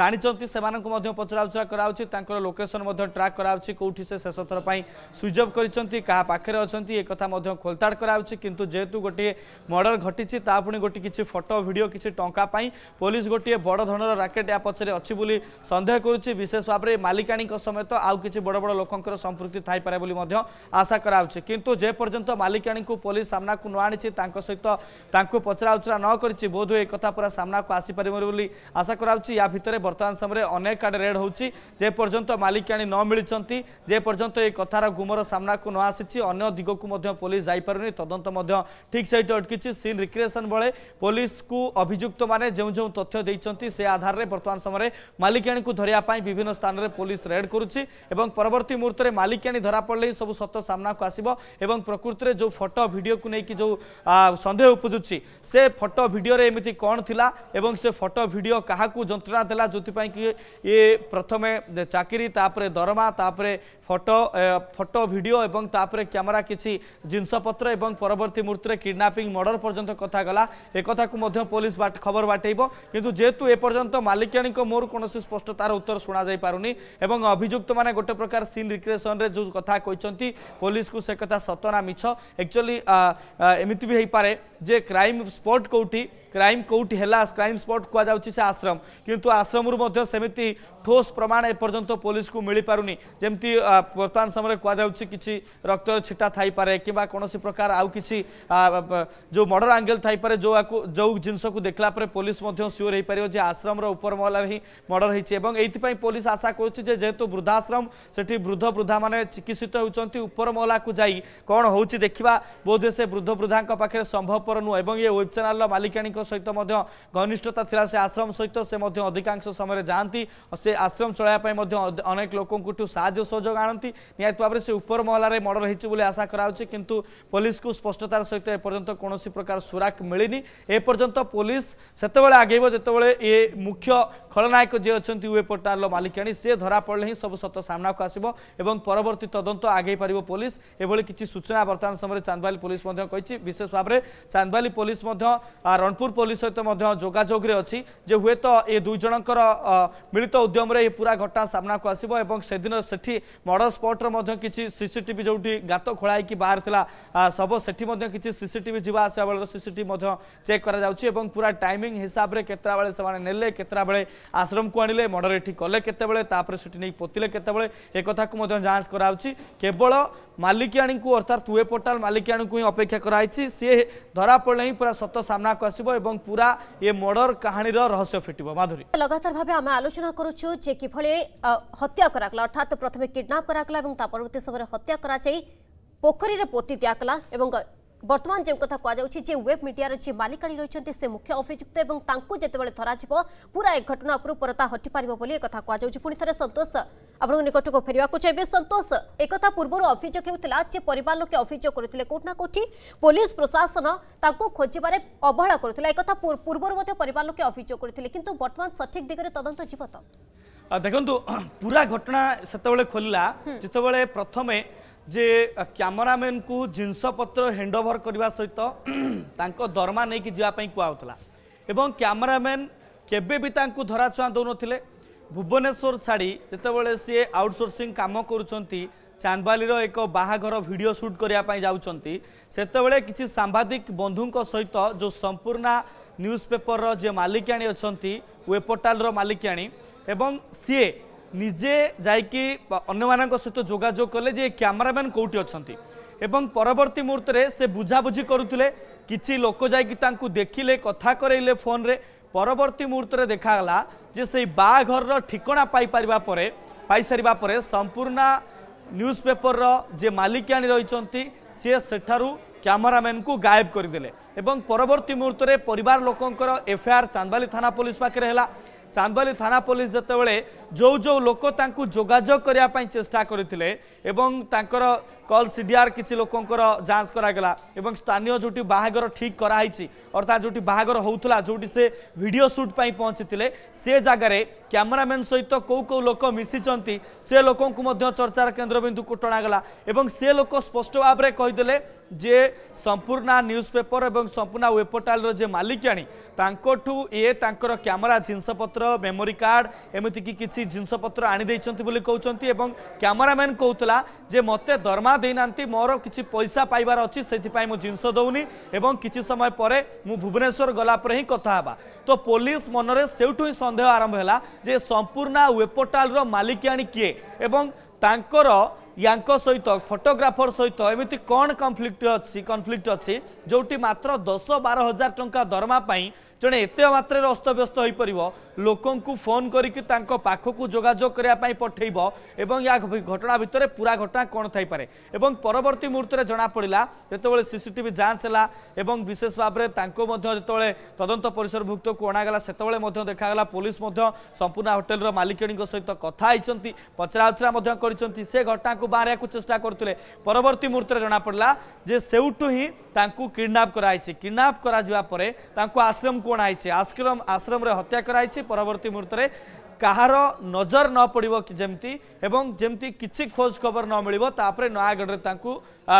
ଜାଣିଛନ୍ତି ସେମାନଙ୍କୁ ମଧ୍ୟ ପଚରାଉଚରା କରାଯାଉଛି ତାଙ୍କର ଲୋକେସନ୍ ମଧ୍ୟ ଟ୍ରାକ୍ କରାଯାଉଛି କେଉଁଠି ସେ ଶେଷ ଥର ପାଇଁ ସୁଇଚ୍ ଅଫ୍ କରିଛନ୍ତି ଅଛନ୍ତି କାହା ପାଖରେ ଅଛନ୍ତି ଏ କଥା ମଧ୍ୟ ଖୋଲତାଡ଼ କରାଯାଉଛି କିନ୍ତୁ ଯେହେତୁ ଗୋଟିଏ ମର୍ଡ଼ର ଘଟିଛି ତା ପୁଣି ଗୋଟିଏ କିଛି ଫଟୋ ଭିଡ଼ିଓ କିଛି ଟଙ୍କା ପାଇଁ ପୋଲିସ ଗୋଟିଏ ବଡ଼ ଧରଣର ରାକେଟ୍ ଏହା ପଛରେ ଅଛି ବୋଲି ସନ୍ଦେହ କରୁଛି ବିଶେଷ ଭାବରେ ମାଲିକାଣୀଙ୍କ ସମେତ ଆଉ କିଛି ବଡ଼ ବଡ଼ ଲୋକଙ୍କର ସମ୍ପୃକ୍ତି ଥାଇପାରେ ବୋଲି ମଧ୍ୟ ଆଶା କରାଯାଉଛି କିନ୍ତୁ ଯେପର୍ଯ୍ୟନ୍ତ ମାଲିକାଣୀଙ୍କୁ ପୋଲିସ ସାମ୍ନାକୁ ନ ଆଣିଛି ତାଙ୍କ ସହିତ ତାଙ୍କୁ ପଚରାଉଚରା ନ କରିଛି ବୋଧହୁଏ ଏ କଥା ପୁରା ସାମ୍ନାକୁ ଆସିପାରିବ ବୋଲି ଆଶା କରାଯାଉଛି ୟା ଭିତରେ ବର୍ତ୍ତମାନ ସମୟରେ ଅନେକ ଆଡ଼େ ରେଡ଼୍ ହେଉଛି ଯେପର୍ଯ୍ୟନ୍ତ ମାଲିକାଣୀ ନ ମିଳିଛନ୍ତି ଯେପର୍ଯ୍ୟନ୍ତ ଏ କଥାର ଗୁମର ସାମ୍ନାକୁ ନ ଆସିଛି ଅନ୍ୟ ଦିଗକୁ ମଧ୍ୟ ପୋଲିସ ଯାଇପାରୁନି ତଦନ୍ତ ମଧ୍ୟ ଠିକ୍ ସେଇଠି ଅଟକିଛି ସିନ୍ ରିକ୍ରିଏସନ୍ ବେଳେ ପୋଲିସକୁ ଅଭିଯୁକ୍ତମାନେ ଯେଉଁ ଯେଉଁ ତଥ୍ୟ ଦେଇଛନ୍ତି ସେ ଆଧାରରେ ବର୍ତ୍ତମାନ ସମୟରେ ମାଲିକାଣୀକୁ ଧରିବା ପାଇଁ ବିଭିନ୍ନ ସ୍ଥାନରେ ପୋଲିସ ରେଡ୍ କରୁଛି ଏବଂ ପରବର୍ତ୍ତୀ ମୁହୂର୍ତ୍ତରେ ମାଲିକାଣୀ ଧରାପଡ଼ିଲେ ହିଁ ସବୁ ସତ ସାମ୍ନାକୁ ଆସିବ ଏବଂ ପ୍ରକୃତିରେ ଯେଉଁ ଫଟୋ ଭିଡ଼ିଓକୁ ନେଇକି ଯେଉଁ ସନ୍ଦେହ ଉପୁଜୁଛି ସେ ଫଟୋ ଭିଡ଼ିଓରେ ଏମିତି କ'ଣ ଥିଲା ଏବଂ ସେ ଫଟୋ ଭିଡ଼ିଓ କାହାକୁ ଯନ୍ତ୍ରଣା ଦେଲା ଯେଉଁଥିପାଇଁ କି ଇଏ ପ୍ରଥମେ ଚାକିରି ତାପରେ ଦରମା ତାପରେ ଫଟୋ ଫଟୋ ଭିଡ଼ିଓ ଏବଂ এবং তাপরে ক্যামেরা কিছু জিনিসপত্র এবং পরবর্তী মুহূর্তে কিডনাপিং মর্ডর পর্যন্ত কথা গলা মধ্যে পুলিশ খবর বাটাইব কিন্তু যেহেতু এপর্যন্ত মালিকাণী মোর কোণী স্পষ্টতার উত্তর শুনা যাই পারুনি এবং অভিযুক্ত মানে গোটে প্রকার সিন রিক্রিয়েসনরে যে কথা কিন্তু পুলিশকে সে কথা সত না মিছ একচুয়ালি এমিতি হয়ে পারে যে ক্রাইম স্পট কোটি क्राइम कौटी है क्राइम स्पट कश्रम कितु आश्रम सेमती ठोस प्रमाण एपर्तंत पुलिस को मिल पार नहीं बर्तमान समय कहु कि रक्त छिटा थपे कि कौन प्रकार आउ कि जो मर्डर आंगेल थपे जो जो जिनस देखला पुलिस सियोर हो पार जो आश्रम उपर महल ही मर्डर होती पुलिस आशा करेतु वृद्धाश्रम से वृद्ध वृद्धा मैंने चिकित्सित होती उपर महला को कौन हो देखा बोध से वृद्ध वृद्धा पाखे संभवपर नुह ये वेब चेल मालिकाणी সহিত ঘনিষ্ঠতা লা সে আশ্রম সহিত সে অধিকাংশ সময় যাতে সে আশ্রম চলাইয়াপাই অনেক লোকঙ্ঠু সাহায্য সহযোগ আনতি নিহতি ভাবে সে উপর মহলার মর্ডর হয়েছে বলে আশা করা হচ্ছে কিন্তু পুলিশকে স্পষ্টতার সহিত এপর্যন্ত কৌশি প্রকার সুরাক মিলিনি এপর্যন্ত পুলিশ সেতবে আগেব যেতবে এ মুখ্য খলনায়ক যে অনেক ওয়ে পোর্টালর মালিকাণী সে ধরা পড়লে হি সব সত সামনাকু আসব এবং পরবর্তী তদন্ত আগেই পারিব পুলিশ এভাবে কিছু সূচনা বর্তমান সময় চান্দবালি পুলিশ কী বিশেষ ভাবে চান্দবালি পুলিশ রণপুর পুলিশ সহ যোগাযোগে অছি যে হুয়েত এ দুই জনকর মিলিত উদ্যমরে এই পুরা ঘটনা সামনাকু আসব এবং সেদিন সেটি মর্ডর স্পটর কিছু সিসিটিভি যেটি গাত খোলা হয়েকি বাহার লা শব সেটি কিছু সিসিটিভি যা আসা বেলার সিসিটিভি চেক করা যাচ্ছে এবং পুরা টাইমিং হিসাবে কেতটা বেড়ে সে নেলে কেতটা বেড়ে আশ্রমকু আনলে মর্ডর এটি কলে কেতবে তাপরে সেটি নেই পোতিলে কেতবে একথাকু যাঞ্চ করা কেবল ମାଲିକିଆଣୀଙ୍କୁ ଅର୍ଥାତ୍ ୱେ ପୋର୍ଟାଲ ମାଲିକିଆଣୀଙ୍କୁ ହିଁ ଅପେକ୍ଷା କରାହେଇଛି ସିଏ ଧରା ପଡ଼ିଲେ ହିଁ ପୁରା ସତ ସାମ୍ନାକୁ ଆସିବ ଏବଂ ପୁରା ଏ ମର୍ଡର କାହାଣୀର ରହସ୍ୟ ଫିଟିବ ମାଧୁରୀ
ଲଗାତାର ଭାବେ ଆମେ ଆଲୋଚନା କରୁଛୁ ଯେ କିଭଳି ହତ୍ୟା କରାଗଲା ଅର୍ଥାତ୍ ପ୍ରଥମେ କିଡ୍ନାପ୍ କରାଗଲା ଏବଂ ତା ପରବର୍ତ୍ତୀ ସମୟରେ ହତ୍ୟା କରାଯାଇ ପୋଖରୀରେ ପୋତି ଦିଆଗଲା ଏବଂ বর্তমান যে কথা কুযাচ্ছে যে ওয়েব মিডিয়ার যে মালিকাণী রয়েছেন সে মুখ্য অভিযুক্ত এবং তাঁকু যেতবে ধরাযিব পুরা এ ঘটনা উপর পরতা হটিপার বলে কথা কুযাচ্ছে পুঁ থে সন্তোষ আপনার নিকটক ফেরবাক চাইবে সন্তোষ একথা পূর্ব অভিযোগ হেউলা যে পরিবার লোকে অভিযোগ করুলে কোটি না কোটি পুলিশ প্রশাসন তাঁকু খোঁজবার অবহেলা করুলে একথা পূর্ব পরিবার লোকে অভিযোগ করুলে কিন্তু বর্তমান সঠিক দিগরে তদন্ত যাব তো
দেখুন পুরা ঘটনা সেতবে খোলা যেতবে প্রথমে যে କ୍ୟାମେରାମ୍ୟାନ୍କୁ ଜିନିଷପତ୍ର ହ୍ୟାଣ୍ଡ ଓଭର କରିବା ସହିତ ତାଙ୍କ ଦରମା ନେଇକି ଯିବା ପାଇଁ କୁହାହେଉଥିଲା ଏବଂ କ୍ୟାମେରାମ୍ୟାନ୍ କେବେ ବି ତାଙ୍କୁ ଧରାଛୁଆଁ ଦେଉନଥିଲେ ଭୁବନେଶ୍ୱର ଛାଡ଼ି ଯେତେବେଳେ ସିଏ ଆଉଟସୋର୍ସିଂ କାମ କରୁଛନ୍ତି ଚାନ୍ଦବାଲିର ଏକ ବାହାଘର ଭିଡ଼ିଓ ସୁଟ୍ କରିବା ପାଇଁ ଯାଉଛନ୍ତି ସେତେବେଳେ କିଛି ସାମ୍ବାଦିକ ବନ୍ଧୁଙ୍କ ସହିତ ଯେଉଁ ସମ୍ପୂର୍ଣ୍ଣା ନ୍ୟୁଜ୍ ପେପରର ଯିଏ ମାଲିକାଣୀ ଅଛନ୍ତି ୱେବ୍ ପୋର୍ଟାଲର ମାଲିକାଣୀ ଏବଂ ସିଏ ନିଜେ ଯାଇକି ଅନ୍ୟମାନଙ୍କ ସହିତ ଯୋଗାଯୋଗ କଲେ ଯେ କ୍ୟାମେରାମ୍ୟାନ୍ କେଉଁଠି ଅଛନ୍ତି ଏବଂ ପରବର୍ତ୍ତୀ ମୁହୂର୍ତ୍ତରେ ସେ ବୁଝାବୁଝି କରୁଥିଲେ କିଛି ଲୋକ ଯାଇକି ତାଙ୍କୁ ଦେଖିଲେ କଥା କରେଇଲେ ଫୋନ୍ରେ ପରବର୍ତ୍ତୀ ମୁହୂର୍ତ୍ତରେ ଦେଖାଗଲା ଯେ ସେଇ ବାହାଘରର ଠିକଣା ପାଇପାରିବା ପରେ ପାଇସାରିବା ପରେ ସମ୍ପୂର୍ଣ୍ଣା ନ୍ୟୁଜ୍ ପେପରର ଯେ ମାଲିକାଣୀ ରହିଛନ୍ତି ସିଏ ସେଠାରୁ କ୍ୟାମେରାମ୍ୟାନ୍କୁ ଗାୟବ କରିଦେଲେ ଏବଂ ପରବର୍ତ୍ତୀ ମୁହୂର୍ତ୍ତରେ ପରିବାର ଲୋକଙ୍କର ଏଫ୍ଆଇଆର୍ ଚାନ୍ଦବାଲି ଥାନା ପୋଲିସ ପାଖରେ ହେଲା ଚାନ୍ଦବାଲି ଥାନା ପୋଲିସ ଯେତେବେଳେ ଯେଉଁ ଯେଉଁ ଲୋକ ତାଙ୍କୁ ଯୋଗାଯୋଗ କରିବା ପାଇଁ ଚେଷ୍ଟା କରିଥିଲେ ଏବଂ ତାଙ୍କର କଲ୍ ସି ଡି ଆର୍ କିଛି ଲୋକଙ୍କର ଯାଞ୍ଚ କରାଗଲା ଏବଂ ସ୍ଥାନୀୟ ଯେଉଁଠି ବାହାଘର ଠିକ୍ କରାହେଇଛି ଅର୍ଥାତ୍ ଯେଉଁଠି ବାହାଘର ହେଉଥିଲା ଯେଉଁଠି ସେ ଭିଡ଼ିଓ ସୁଟ୍ ପାଇଁ ପହଞ୍ଚିଥିଲେ ସେ ଜାଗାରେ କ୍ୟାମେରାମ୍ୟାନ୍ ସହିତ କେଉଁ କେଉଁ ଲୋକ ମିଶିଛନ୍ତି ସେ ଲୋକଙ୍କୁ ମଧ୍ୟ ଚର୍ଚ୍ଚାର କେନ୍ଦ୍ରବିନ୍ଦୁକୁ ଟଣାଗଲା ଏବଂ ସେ ଲୋକ ସ୍ପଷ୍ଟ ଭାବରେ କହିଦେଲେ যে সম্পূর্ণ নিউজ পেপর এবং সম্পূর্ণ ওয়েব পোর্টালর যে মালিকাণী তাঁকঠু ইয়ে তাঁকর ক্যামেরা জিনিসপত্র মেমোরি কার্ড এমিতিকি কিছু জিনিসপত্র আনিদেছেন বলে কৌন এবং ক্যামেরাম্যান কৌলা যে মতো দরমা দিয়ে না মোর কিছু পয়সা পাইবার অপাই মু জিনিস দৌনি এবং কিছু সময় পরে মু ভুবনেশ্বর গলাপরে হি কথা হওয়া তো পুলিশ মনরে সেইটু হি সন্দেহ আরম্ভ হল যে সম্পূর্ণ ওয়েব পোর্টালর মালিকাণী কিয়ে এবং তাঁকর ୟାଙ୍କ ସହିତ ଫଟୋଗ୍ରାଫର ସହିତ ଏମିତି କ'ଣ କନଫ୍ଲିକ୍ଟ ଅଛି କନଫ୍ଲିକ୍ଟ ଅଛି ଯେଉଁଠି ମାତ୍ର ଦଶ ବାର ହଜାର ଟଙ୍କା ଦରମା ପାଇଁ ଜଣେ ଏତେ ମାତ୍ରାରେ ଅସ୍ତବ୍ୟସ୍ତ ହୋଇପାରିବ ଲୋକଙ୍କୁ ଫୋନ୍ କରିକି ତାଙ୍କ ପାଖକୁ ଯୋଗାଯୋଗ କରିବା ପାଇଁ ପଠାଇବ ଏବଂ ୟା ଘଟଣା ଭିତରେ ପୁରା ଘଟଣା କ'ଣ ଥାଇପାରେ ଏବଂ ପରବର୍ତ୍ତୀ ମୁହୂର୍ତ୍ତରେ ଜଣାପଡ଼ିଲା ଯେତେବେଳେ ସିସିଟିଭି ଯାଞ୍ଚ ହେଲା ଏବଂ ବିଶେଷ ଭାବରେ ତାଙ୍କୁ ମଧ୍ୟ ଯେତେବେଳେ ତଦନ୍ତ ପରିସରଭୁକ୍ତକୁ ଅଣାଗଲା ସେତେବେଳେ ମଧ୍ୟ ଦେଖାଗଲା ପୋଲିସ ମଧ୍ୟ ସମ୍ପୂର୍ଣ୍ଣ ହୋଟେଲର ମାଲିକିଣୀଙ୍କ ସହିତ କଥା ହେଇଛନ୍ତି ପଚରାଉଚରା ମଧ୍ୟ କରିଛନ୍ତି ସେ ଘଟଣା ତାଙ୍କୁ ବାହାରିବାକୁ ଚେଷ୍ଟା କରୁଥିଲେ ପରବର୍ତ୍ତୀ ମୁହୂର୍ତ୍ତରେ ଜଣାପଡ଼ିଲା ଯେ ସେଉଠୁ ହିଁ ତାଙ୍କୁ କିଡ଼ନାପ୍ କରାଯାଇଛି କିଡ଼ନାପ୍ କରାଯିବା ପରେ ତାଙ୍କୁ ଆଶ୍ରମକୁ ଅଣାଯାଇଛି ଆଶ୍ରମ ଆଶ୍ରମରେ ହତ୍ୟା କରାଯାଇଛି ପରବର୍ତ୍ତୀ ମୁହୂର୍ତ୍ତରେ କାହାର ନଜର ନ ପଡ଼ିବ ଯେମିତି ଏବଂ ଯେମିତି କିଛି ଖୋଜ ଖବର ନ ମିଳିବ ତାପରେ ନୟାଗଡ଼ରେ ତାଙ୍କୁ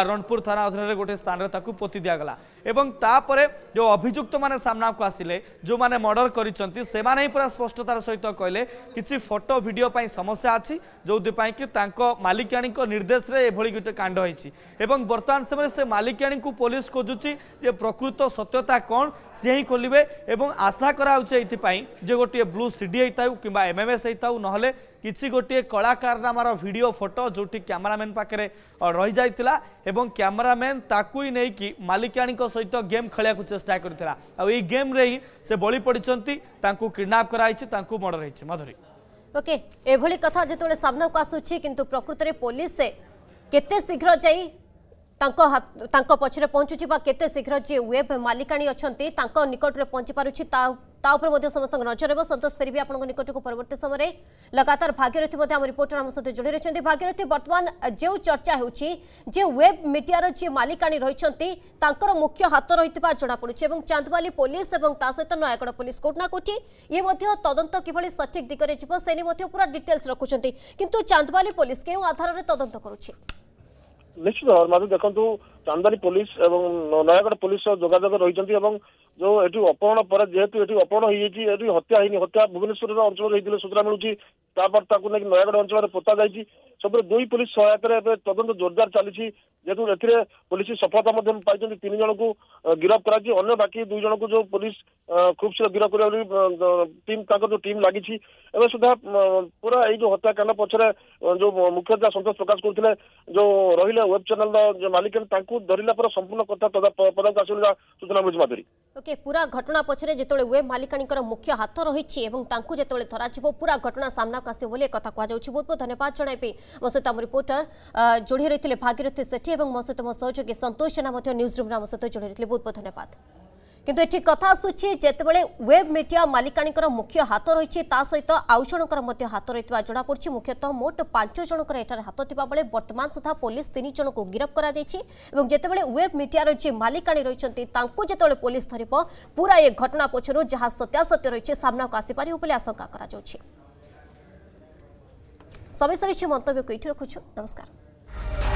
ରଣପୁର ଥାନା ଅଧୀନରେ ଗୋଟିଏ ସ୍ଥାନରେ ତାକୁ ପୋତି ଦିଆଗଲା এবং তাপরে যে অভিযুক্ত মানে সামনাকু আসলে যে মর্ডর করেছেন সে পুরা স্পষ্টতার সহিত কে কিছু ফটো ভিডিও পাই সমস্যা আছে যেপাই কি তাঁক মালিকাণী নির্দেশে এভাবে গোটে কাণ্ড হয়েছে এবং বর্তমান সময় সে মালিকাণী পুলিশ খোঁজুচি যে প্রকৃত সত্যতা কম সি হি খোলবে এবং আশা করা হচ্ছে এইপাই যে গোটিয়ে ব্লু সিডি হয়ে থাকে কিংবা এমএমএস হয়ে থাকে নহলে କିଛି ଗୋଟିଏ କଳାକାରନାମାର ଭିଡ଼ିଓ ଫଟୋ ଯେଉଁଠି କ୍ୟାମେରାମ୍ୟାନ୍ ପାଖରେ ରହିଯାଇଥିଲା ଏବଂ କ୍ୟାମେରାମ୍ୟାନ୍ ତାକୁ ହିଁ ନେଇକି ମାଲିକାଣୀଙ୍କ ସହିତ ଗେମ୍ ଖେଳିବାକୁ ଚେଷ୍ଟା କରିଥିଲା ଆଉ ଏଇ ଗେମ୍ରେ ହିଁ ସେ ବଳି ପଡ଼ିଛନ୍ତି ତାଙ୍କୁ କିଡ଼ନାପ୍ କରାଯାଇଛି ତାଙ୍କୁ ମର୍ଡର ହେଇଛି ମଧୁରୀ
ଓକେ ଏଭଳି କଥା ଯେତେବେଳେ ସାମ୍ନାକୁ ଆସୁଛି କିନ୍ତୁ ପ୍ରକୃତରେ ପୋଲିସ କେତେ ଶୀଘ୍ର ଯାଇ ତାଙ୍କ ତାଙ୍କ ପଛରେ ପହଞ୍ଚୁଛି ବା କେତେ ଶୀଘ୍ର ଯିଏ ୱେବ୍ ମାଲିକାଣୀ ଅଛନ୍ତି ତାଙ୍କ ନିକଟରେ ପହଞ୍ଚି ପାରୁଛି ତା ତା ଉପରେ ମଧ୍ୟ ସମସ୍ତଙ୍କ ନଜର ହେବ ସନ୍ତୋଷ ଫେରିବି ଆପଣଙ୍କ ନିକଟକୁ ପରବର୍ତ୍ତୀ ସମୟରେ ଲଗାତାର ଭାଗ୍ୟରଥୀ ମଧ୍ୟ ଆମ ରିପୋର୍ଟର ଆମ ସହିତ ଯୋଡ଼ି ରହିଛନ୍ତି ଭାଗ୍ୟରଥୀ ବର୍ତ୍ତମାନ ଯେଉଁ ଚର୍ଚ୍ଚା ହେଉଛି ଯେ ୱେବ୍ ମିଡିଆର ଯିଏ ମାଲିକାଣୀ ରହିଛନ୍ତି ତାଙ୍କର ମୁଖ୍ୟ ହାତ ରହିଥିବା ଜଣାପଡ଼ୁଛି ଏବଂ ଚାନ୍ଦବାଲି ପୋଲିସ ଏବଂ ତା ସହିତ ନୟାଗଡ଼ ପୋଲିସ କୋଉଠି ନା କୋଉଠି ଇଏ ମଧ୍ୟ ତଦନ୍ତ କିଭଳି ସଠିକ୍ ଦିଗରେ ଯିବ ସେ ନେଇ ମଧ୍ୟ ପୁରା ଡିଟେଲ୍ସ ରଖୁଛନ୍ତି କିନ୍ତୁ ଚାନ୍ଦବାଲି ପୋଲିସ କେଉଁ ଆଧାରରେ ତଦନ୍ତ କରୁଛି
ନିଶ୍ଚିତ ଭାବରେ ଦେଖନ୍ତୁ ଚାନ୍ଦବାଲି ପୋଲିସ ଏବଂ ନୟାଗଡ଼ ପୋଲିସର ଯୋଗାଯୋଗ ରହିଛନ୍ତି ଏବଂ ଯୋଉ ଏଠି ଅପହରଣ ପରେ ଯେହେତୁ ଏଠି ଅପହରଣ ହେଇଯାଇଛି ଏଠି ହତ୍ୟା ହେଇନି ହତ୍ୟା ଭୁବନେଶ୍ୱରର ଅଞ୍ଚଳରେ ହେଇଥିଲେ ସୂଚନା ମିଳୁଛି ତାପରେ ତାକୁ ନେଇକି ନୟାଗଡ଼ ଅଞ୍ଚଳରେ ପୋତା ଯାଇଛି ସବୁରେ ଦୁଇ ପୋଲିସ ସହାୟତାରେ ଏବେ ତଦନ୍ତ ଜୋରଦାର ଚାଲିଛି ଯେହେତୁ ଏଥିରେ ପୋଲିସ ସଫଳତା ମଧ୍ୟ ପାଇଛନ୍ତି ତିନି ଜଣଙ୍କୁ ଗିରଫ କରାଯାଇଛି ଅନ୍ୟ ବାକି ଦୁଇ ଜଣଙ୍କୁ ଯୋଉ ପୋଲିସ ଖୁବ୍ ଶୀଘ୍ର ଗିରଫ କରିବା ବୋଲି ଟିମ୍ ତାଙ୍କର ଯୋଉ ଟିମ୍ ଲାଗିଛି ଏବେ ସୁଦ୍ଧା ପୁରା ଏଇ ଯୋଉ ହତ୍ୟାକାଣ୍ଡ ପଛରେ ଯୋଉ ମୁଖ୍ୟ ଯାହା ସନ୍ତୋଷ ପ୍ରକାଶ କରୁଥିଲେ ଯୋଉ ରହିଲେ ୱେବ୍ ଚ୍ୟାନେଲର ମାଲିକାନ ତାଙ୍କୁ ଧରିଲା ପରେ ସମ୍ପୂର୍ଣ୍ଣ କଥା ପଦାକୁ ଆସିବ ସୂଚନା ମିଳୁଛି ମାଧୁରୀ
ଓକେ ପୁରା ଘଟଣା ପଛରେ ଯେତେବେଳେ ୱେବ୍ ମାଲିକାଣୀଙ୍କର ମୁଖ୍ୟ ହାତ ରହିଛି ଏବଂ ତାଙ୍କୁ ଯେତେବେଳେ ଧରାଯିବ ପୁରା ଘଟଣା ସାମ୍ନାକୁ ଆସିବ ବୋଲି କଥା କୁହାଯାଉଛି ବହୁତ ବହୁତ ଧନ୍ୟବାଦ ଜଣାଇବି ମୋ ସହିତ ଆମ ରିପୋର୍ଟର ଯୋଡ଼ି ରହିଥିଲେ ଭାଗିରଥୀ ସେଠୀ ଏବଂ ମୋ ସହିତ ମୋ ସହଯୋଗୀ ସନ୍ତୋଷ ଜେନା ମଧ୍ୟ ନ୍ୟୁଜ୍ ରୁମ୍ରେ ଆମ ସହିତ ଯୋଡ଼ି ରହିଥିଲେ ବହୁତ ବହୁତ ଧନ୍ୟବାଦ କିନ୍ତୁ ଏଠି କଥା ଆସୁଛି ଯେତେବେଳେ ୱେବ୍ ମିଡିଆ ମାଲିକାଣୀଙ୍କର ମୁଖ୍ୟ ହାତ ରହିଛି ତା ସହିତ ଆଉ ଜଣଙ୍କର ମଧ୍ୟ ହାତ ରହିଥିବା ଜଣାପଡ଼ିଛି ମୁଖ୍ୟତଃ ମୋଟ ପାଞ୍ଚ ଜଣଙ୍କର ଏଠାରେ ହାତ ଥିବା ବେଳେ ବର୍ତ୍ତମାନ ସୁଦ୍ଧା ପୋଲିସ ତିନି ଜଣଙ୍କୁ ଗିରଫ କରାଯାଇଛି ଏବଂ ଯେତେବେଳେ ୱେବ୍ ମିଡିଆର ଯିଏ ମାଲିକାଣୀ ରହିଛନ୍ତି ତାଙ୍କୁ ଯେତେବେଳେ ପୋଲିସ ଧରିବ ପୁରା ଏ ଘଟଣା ପଛରୁ ଯାହା ସତ୍ୟାସତ୍ୟ ରହିଛି ସାମ୍ନାକୁ ଆସିପାରିବ ବୋଲି ଆଶଙ୍କା କରାଯାଉଛି ସବିଶେଷ ମନ୍ତବ୍ୟକୁ ଏଇଠି ରଖୁଛୁ ନମସ୍କାର